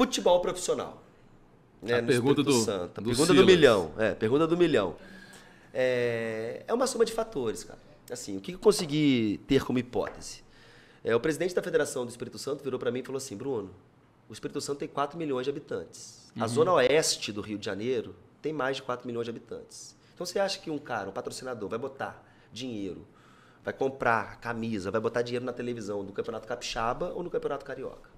futebol profissional. Né, a pergunta do, Santo. do pergunta Silas. do milhão. É, pergunta do milhão. É, é uma soma de fatores, cara. Assim, o que eu consegui ter como hipótese? É, o presidente da Federação do Espírito Santo virou para mim e falou assim, Bruno, o Espírito Santo tem 4 milhões de habitantes. Uhum. A zona oeste do Rio de Janeiro tem mais de 4 milhões de habitantes. Então você acha que um cara, um patrocinador, vai botar dinheiro, vai comprar camisa, vai botar dinheiro na televisão do Campeonato Capixaba ou no Campeonato Carioca?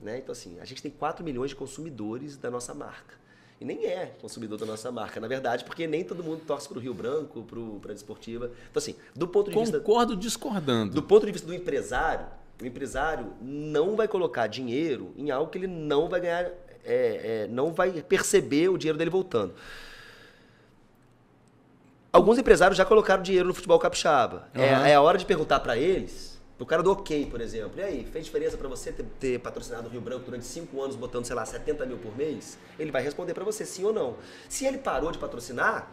Né? Então, assim, a gente tem 4 milhões de consumidores da nossa marca. E nem é consumidor da nossa marca, na verdade, porque nem todo mundo torce para o Rio Branco, para a desportiva. Então, assim, do ponto de Concordo, vista. Concordo discordando. Do ponto de vista do empresário, o empresário não vai colocar dinheiro em algo que ele não vai ganhar, é, é, não vai perceber o dinheiro dele voltando. Alguns empresários já colocaram dinheiro no futebol capixaba. Uhum. É, é a hora de perguntar para eles o cara do OK, por exemplo. E aí, fez diferença para você ter, ter patrocinado o Rio Branco durante cinco anos, botando, sei lá, 70 mil por mês? Ele vai responder para você sim ou não. Se ele parou de patrocinar,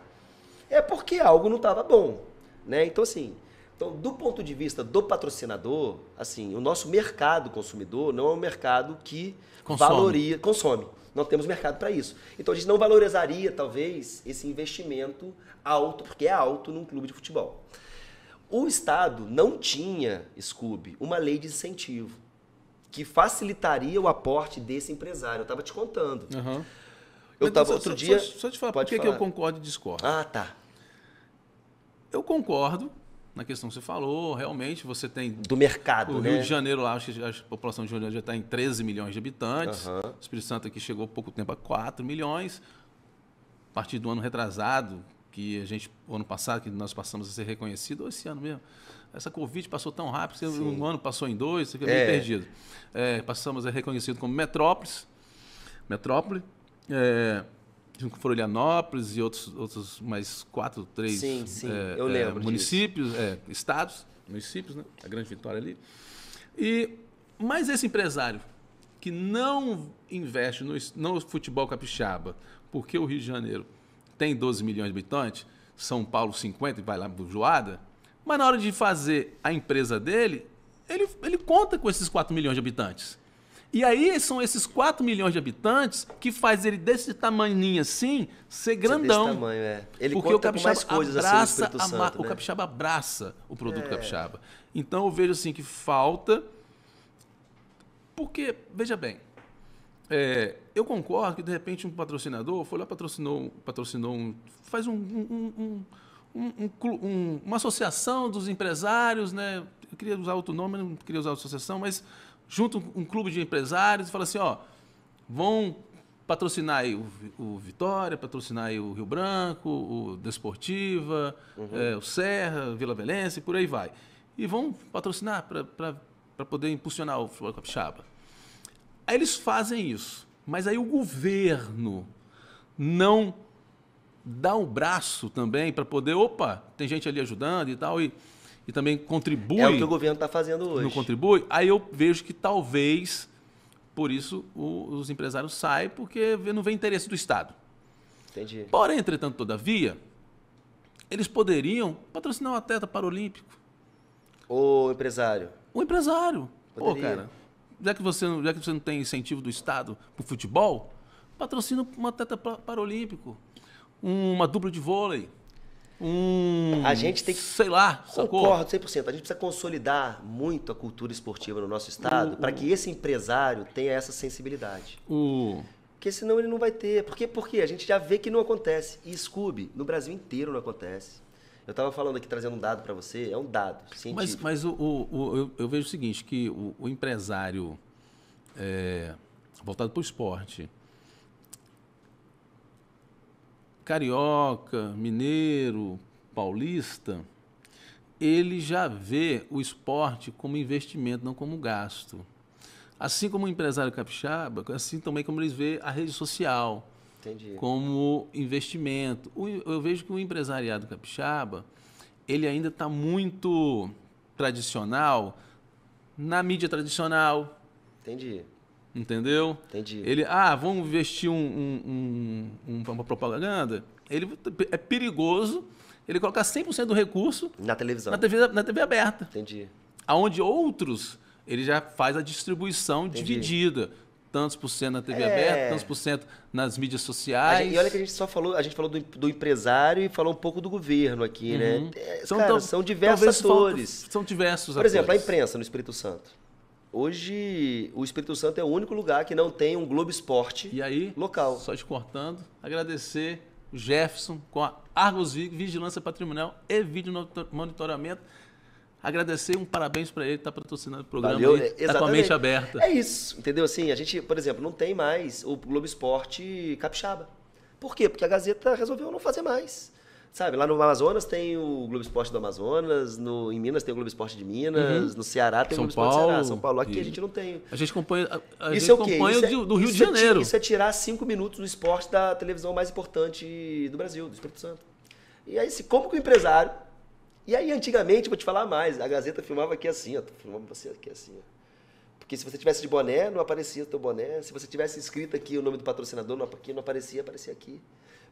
é porque algo não estava bom, né? Então, assim, então, do ponto de vista do patrocinador, assim, o nosso mercado consumidor não é um mercado que consome. valoriza, consome. Não temos mercado para isso. Então, a gente não valorizaria, talvez, esse investimento alto, porque é alto num clube de futebol. O Estado não tinha, Scooby, uma lei de incentivo que facilitaria o aporte desse empresário. Eu estava te contando. Uhum. Eu estava então outro só, dia. Só, só, te falar, por que, que eu concordo e discordo? Ah, tá. Eu concordo na questão que você falou, realmente você tem. Do mercado, o né? Rio de Janeiro, lá, acho que a população de Rio de Janeiro já está em 13 milhões de habitantes. Uhum. O Espírito Santo aqui chegou há pouco tempo a 4 milhões. A partir do ano retrasado, que a gente, ano passado, que nós passamos a ser reconhecido, ou esse ano mesmo. Essa Covid passou tão rápido, que um ano passou em dois, você fica meio é. perdido. É, passamos a ser reconhecido como metrópolis, metrópole, é, Florianópolis e outros, outros mais quatro, três sim, sim, é, é municípios, é, estados, municípios, né? a grande vitória ali. E, mas esse empresário que não investe no, no futebol capixaba, porque o Rio de Janeiro tem 12 milhões de habitantes, São Paulo 50 e vai lá Joada mas na hora de fazer a empresa dele, ele, ele conta com esses 4 milhões de habitantes. E aí são esses 4 milhões de habitantes que faz ele desse tamanho assim ser grandão. Desse tamanho, é. Ele porque o capixaba mais coisas assim, abraça, assim, Santo, ama, né? o capixaba abraça o produto é. capixaba. Então eu vejo assim que falta porque veja bem, é, eu concordo que de repente um patrocinador foi lá patrocinou patrocinou um, faz um, um, um, uma associação dos empresários, né? Eu queria usar outro nome, não queria usar associação, mas junto um clube de empresários e fala assim, ó, vão patrocinar aí o, o, Vitória, patrocinar aí o Rio Branco, o Desportiva, uhum. é, o Serra, Vila Velense, por aí vai. E vão patrocinar para poder impulsionar o futebol capixaba. Aí eles fazem isso, mas aí o governo não dá o um braço também para poder, opa, tem gente ali ajudando e tal, e, e também contribui. É o que o governo está fazendo hoje. Não contribui. Aí eu vejo que talvez, por isso, o, os empresários saem, porque não vem interesse do Estado. Entendi. Porém, entretanto, todavia, eles poderiam patrocinar um atleta paralímpico. O empresário. O empresário. Poderia. Pô, cara, já que você, já que você não tem incentivo do Estado para o futebol, patrocina uma teta paralímpico, uma dupla de vôlei. Um, a gente tem que. Sei lá, concordo sacou? 100%. A gente precisa consolidar muito a cultura esportiva no nosso estado para que esse empresário tenha essa sensibilidade. O... Porque senão ele não vai ter. Porque, porque a gente já vê que não acontece. E Scooby, no Brasil inteiro não acontece. Eu estava falando aqui, trazendo um dado para você, é um dado científico. Mas, mas o, o, o eu, eu, vejo o seguinte, que o, o empresário é, voltado para o esporte, carioca, mineiro, paulista, ele já vê o esporte como investimento, não como gasto. Assim como o empresário capixaba, assim também como eles vê a rede social, Entendi. como investimento. eu vejo que o empresariado capixaba, ele ainda está muito tradicional na mídia tradicional. Entendi. Entendeu? Entendi. Ele, ah, vamos investir um, um, um, uma propaganda. Ele é perigoso ele colocar 100% do recurso na televisão. Na TV, na TV aberta. Entendi. Aonde outros ele já faz a distribuição Entendi. dividida tantos por cento na TV é. aberta, tantos por cento nas mídias sociais. Gente, e olha que a gente só falou, a gente falou do, do empresário e falou um pouco do governo aqui, né? uhum. né? É, são, cara, são diversos atores. Falta, são diversos Por atores. exemplo, a imprensa no Espírito Santo. Hoje, o Espírito Santo é o único lugar que não tem um Globo Esporte e aí, local. Só te cortando, agradecer o Jefferson com a Argos Vigilância Patrimonial e Vídeo Monitoramento agradecer um parabéns para ele que tá patrocinando o programa. Valeu, aí, tá com a mente aberta. É isso, entendeu? Assim, a gente, por exemplo, não tem mais o Globo Esporte capixaba. Por quê? Porque a Gazeta resolveu não fazer mais. Sabe, lá no Amazonas tem o Globo Esporte do Amazonas, no, em Minas tem o Globo Esporte de Minas, uhum. no Ceará tem São o Globo Paulo, Esporte do Ceará. São Paulo, aqui e... a gente não tem. A gente acompanha, a, a isso gente é o quê? é, do Rio de é Janeiro. É, isso é tirar cinco minutos do esporte da televisão mais importante do Brasil, do Espírito Santo. E aí, como que o empresário e aí, antigamente, vou te falar mais, a Gazeta filmava aqui assim, ó, filmava você aqui assim, ó. Porque se você tivesse de boné, não aparecia o teu boné. Se você tivesse escrito aqui o nome do patrocinador, não, aqui, não aparecia, aparecia aqui.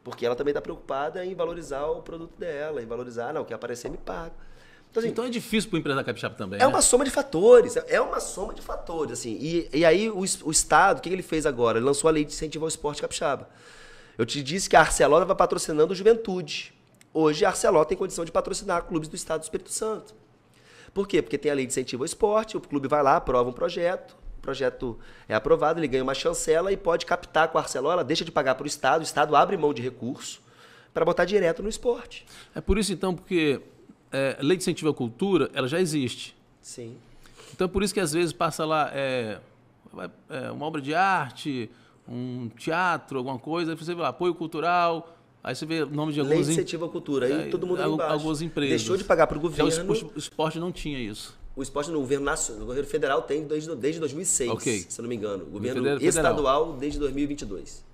Porque ela também está preocupada em valorizar o produto dela, em valorizar, ah, não, que aparecer, me paga. Então, assim, então é difícil para o empresário capixaba também. É né? uma soma de fatores, é, é uma soma de fatores. assim. E, e aí o, o Estado, o que ele fez agora? Ele lançou a lei de incentivo ao esporte capixaba. Eu te disse que a Arcelor vai patrocinando o Juventude. Hoje a Arcelor tem condição de patrocinar clubes do estado do Espírito Santo. Por quê? Porque tem a lei de incentivo ao esporte, o clube vai lá, aprova um projeto, o projeto é aprovado, ele ganha uma chancela e pode captar com a Arcelor, ela deixa de pagar para o Estado, o Estado abre mão de recurso para botar direto no esporte. É por isso, então, porque é, a lei de incentivo à cultura, ela já existe. Sim. Então, é por isso que às vezes passa lá é, é, uma obra de arte, um teatro, alguma coisa, você vai lá, apoio cultural, Aí você vê o nome de alguns... Lei incentiva a cultura, aí é, todo mundo al, Algumas empresas. Deixou de pagar para o governo. Então, o esporte, não tinha isso. O esporte no governo nacional, no governo federal tem desde, desde 2006, okay. se eu não me engano. O governo federal, é estadual federal. desde 2022.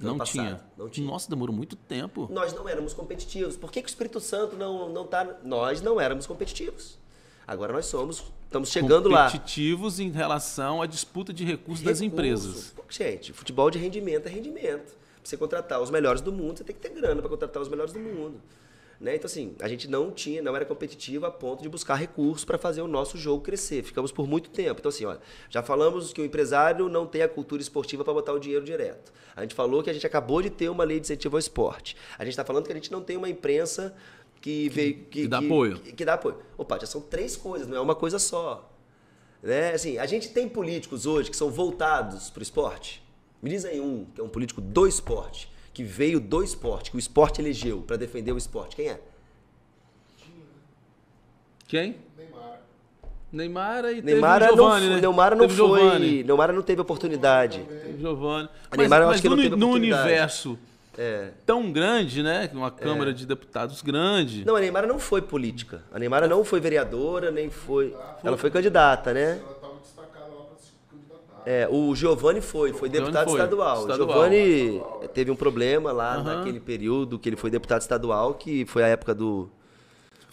Não tinha. não tinha. Nossa, demorou muito tempo. Nós não éramos competitivos. Por que, que o Espírito Santo não não tá Nós não éramos competitivos. Agora nós somos, estamos chegando lá. Competitivos em relação à disputa de recursos Recurso. das empresas. Gente, futebol de rendimento é rendimento você contratar os melhores do mundo, você tem que ter grana para contratar os melhores do mundo. Né? Então, assim, a gente não tinha, não era competitivo a ponto de buscar recursos para fazer o nosso jogo crescer. Ficamos por muito tempo. Então, assim, já falamos que o empresário não tem a cultura esportiva para botar o dinheiro direto. A gente falou que a gente acabou de ter uma lei de incentivo ao esporte. A gente está falando que a gente não tem uma imprensa que, que, veio, que, que dá que, apoio. Que, dá apoio. Opa, já são três coisas, não é uma coisa só. Né? Assim, a gente tem políticos hoje que são voltados para o esporte? Me diz aí um, que é um político do esporte, que veio do esporte, que o esporte elegeu para defender o esporte. Quem é? Quem? Neymar. Neymar e Neymar teve não, né? Neymar não teve foi, Neymar não teve oportunidade. Teve Giovani. Mas, Neymar, mas no, no universo é. tão grande, né? Uma é. Câmara é. de Deputados grande. Não, a Neymar não foi política. A Neymar não foi vereadora, nem foi. Ela foi candidata, né? É, o Giovanni foi, foi deputado foi, estadual. O Giovanni teve um problema lá uhum. naquele período que ele foi deputado estadual, que foi a época do,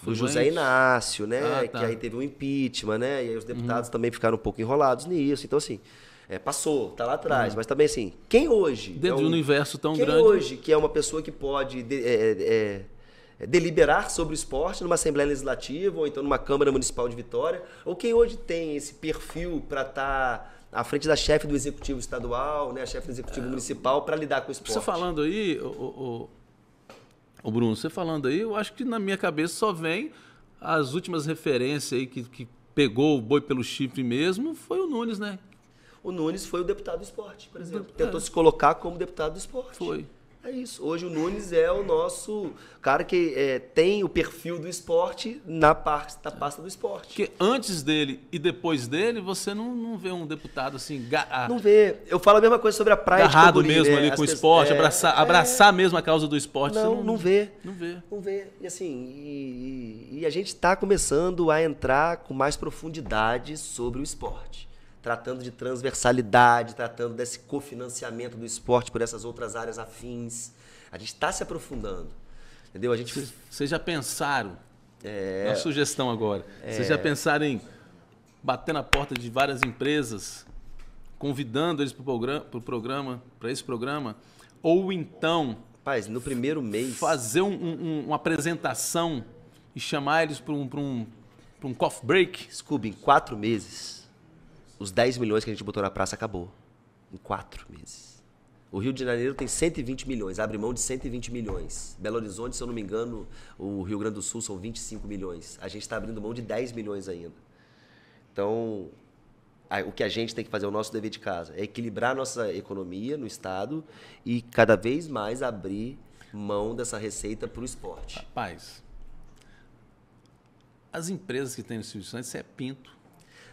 do José Inácio, né? Ah, tá. Que aí teve um impeachment, né? E aí os deputados uhum. também ficaram um pouco enrolados nisso. Então, assim, é, passou, tá lá atrás. Uhum. Mas também, assim, quem hoje. Dentro é um, de um universo tão quem grande. Quem hoje, que é uma pessoa que pode. É, é, é é, deliberar sobre o esporte numa Assembleia Legislativa ou então numa Câmara Municipal de Vitória, ou quem hoje tem esse perfil para estar tá à frente da chefe do Executivo Estadual, né, a chefe do Executivo é, Municipal, para lidar com o esporte. Você falando aí, o, o, Bruno, você falando aí, eu acho que na minha cabeça só vem as últimas referências aí que, que pegou o boi pelo chifre mesmo, foi o Nunes, né? O Nunes foi o deputado do esporte, por exemplo. Deputado. É. Tentou se colocar como deputado do esporte. Foi. É isso. Hoje o Nunes é o nosso cara que é, tem o perfil do esporte na pasta, da pasta do esporte. Porque antes dele e depois dele, você não, não vê um deputado assim. Ga... Ah, não vê. Eu falo a mesma coisa sobre a praia Garrado de Camburi, mesmo né? ali As com o esporte, é, abraçar, é... abraçar mesmo a causa do esporte. Não, não, não, vê. Não vê. Não vê. E assim, e, e, e a gente está começando a entrar com mais profundidade sobre o esporte tratando de transversalidade, tratando desse cofinanciamento do esporte por essas outras áreas afins. A gente está se aprofundando. Entendeu? A gente. Vocês já pensaram? É... Uma sugestão agora. Vocês é... já pensaram em bater na porta de várias empresas, convidando eles para o programa, para esse programa, ou então. Paz, no primeiro mês. Fazer um, um, uma apresentação e chamar eles para um, um, um coffee break. Scooby, em quatro meses os 10 milhões que a gente botou na praça acabou. Em quatro meses. O Rio de Janeiro tem 120 milhões, abre mão de 120 milhões. Belo Horizonte, se eu não me engano, o Rio Grande do Sul são 25 milhões. A gente está abrindo mão de 10 milhões ainda. Então, o que a gente tem que fazer, é o nosso dever de casa, é equilibrar a nossa economia no Estado e cada vez mais abrir mão dessa receita para o esporte. Rapaz, as empresas que têm no Silvio Santos, é pinto.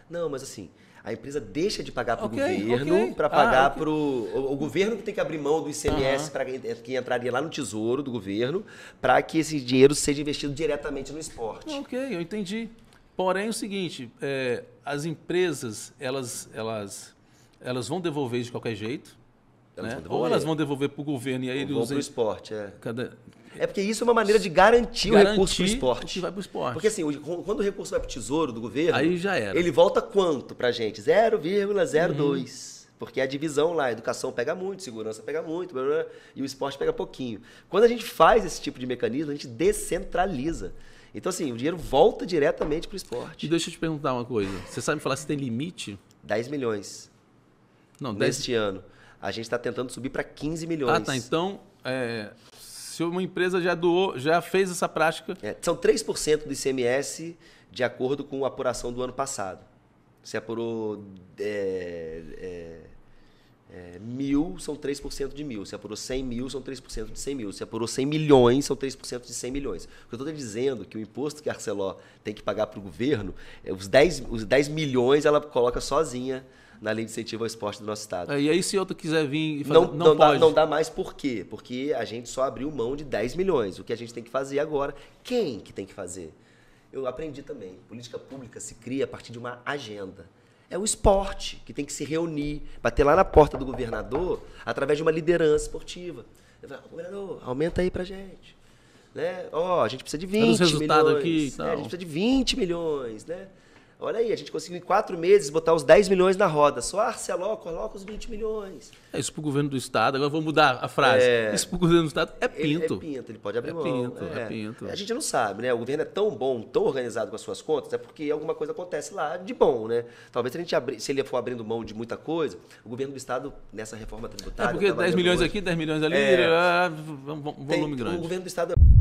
Não, mas assim, a empresa deixa de pagar para o okay, governo okay. para ah, pagar ah, okay. para o, o governo que tem que abrir mão do ICMS uhum. para que entraria lá no tesouro do governo para que esse dinheiro seja investido diretamente no esporte. Ok, eu entendi. Porém, é o seguinte, é, as empresas elas, elas, elas vão devolver de qualquer jeito, elas né? Ou elas vão devolver para o governo e aí eles usam. para o esporte, é. Cada... É porque isso é uma maneira de garantir, garantir o recurso para o esporte. que vai para o esporte. Porque assim, quando o recurso vai para o tesouro do governo. Aí já era. Ele volta quanto para gente? 0,02. Uhum. Porque a divisão lá, a educação pega muito, segurança pega muito, blá, blá, e o esporte pega pouquinho. Quando a gente faz esse tipo de mecanismo, a gente descentraliza. Então, assim, o dinheiro volta diretamente para o esporte. E deixa eu te perguntar uma coisa. Você sabe falar se tem limite? 10 milhões. Não, 10... Neste ano. A gente está tentando subir para 15 ah, milhões. Ah, tá. Então, é, se uma empresa já doou, já fez essa prática. É, são 3% do ICMS de acordo com a apuração do ano passado. Se apurou é, é, é, mil, são 3% de mil. Se apurou 100 mil, são 3% de 100 mil. Se apurou 100 milhões, são 3% de 100 milhões. O que eu estou dizendo é que o imposto que a Arcelor tem que pagar para o governo, é, os, 10, os 10 milhões ela coloca sozinha na lei de incentivo ao esporte do nosso estado. É, e aí se outro quiser vir fazer, não, não, não pode. Dá, não dá mais por quê? Porque a gente só abriu mão de 10 milhões. O que a gente tem que fazer agora? Quem que tem que fazer? Eu aprendi também. Política pública se cria a partir de uma agenda. É o esporte que tem que se reunir, bater lá na porta do governador através de uma liderança esportiva. fala, ah, governador, aumenta aí pra gente né? Ó, oh, a gente precisa de 20 milhões. Aqui, né? A gente precisa de 20 milhões, né? Olha aí, a gente conseguiu em quatro meses botar os 10 milhões na roda. Só Arcelor coloca os 20 milhões. É isso pro governo do estado. Agora vou mudar a frase. É... Isso pro governo do estado é pinto. Ele é pinto, ele pode é abrir é mão. Pinto, é. é pinto. A gente não sabe, né? O governo é tão bom, tão organizado com as suas contas, é porque alguma coisa acontece lá de bom, né? Talvez se, a gente abri... se ele for abrindo mão de muita coisa, o governo do estado, nessa reforma tributária... É porque 10 tá milhões hoje... aqui, 10 milhões ali, é... um ah, volume Tem, grande. O governo do estado... É